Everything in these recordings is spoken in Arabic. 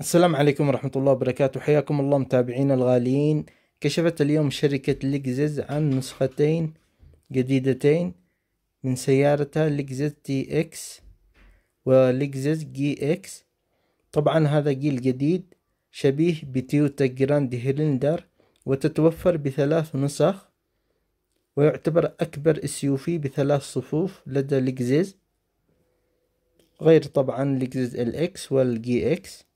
السلام عليكم ورحمة الله وبركاته حياكم الله متابعينا الغاليين كشفت اليوم شركة لكزز عن نسختين جديدتين من سيارتها لكزز تي اكس ولكزز جي اكس طبعا هذا جيل جديد شبيه بتيوتا جراند هيلندر وتتوفر بثلاث نسخ ويعتبر أكبر اس بثلاث صفوف لدى لكزز غير طبعا لكزز ال اكس والجي اكس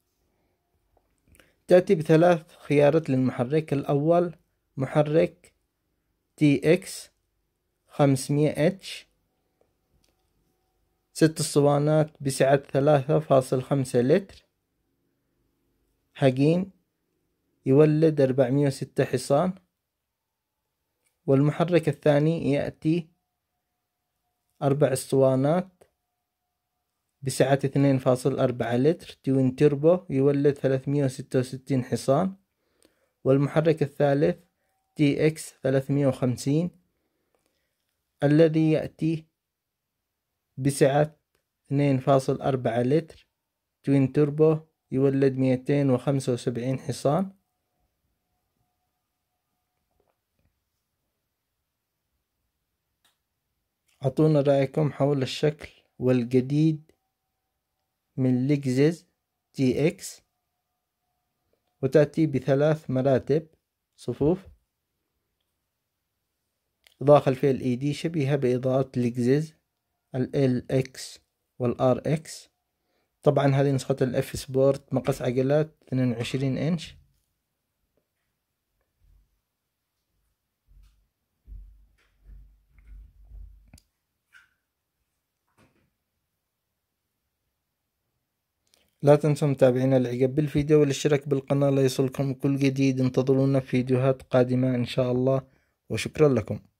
تأتي بثلاث خيارات للمحرك الأول محرك تي اكس 500 اتش ست اسطوانات بسعة ثلاثة فاصل خمسة لتر حجين يولد أربعمية وستة حصان والمحرك الثاني يأتي أربع اسطوانات بسعة 2.4 لتر توين تربو يولد 366 حصان والمحرك الثالث تي اكس 350 الذي يأتي بسعة 2.4 لتر توين تيربو يولد 275 حصان أعطونا رأيكم حول الشكل والجديد من لجزز جي إكس وتأتي بثلاث مراتب صفوف إضاءة خلفية إي دي شبيهة بإضاءة ال ال إكس والآر إكس طبعا هذه نسخة الإف سبورت مقاس عجلات 22 إنش لا تنسوا متابعينا الاعجاب بالفيديو والاشتراك بالقناة ليصلكم كل جديد انتظرونا في فيديوهات قادمة ان شاء الله وشكرا لكم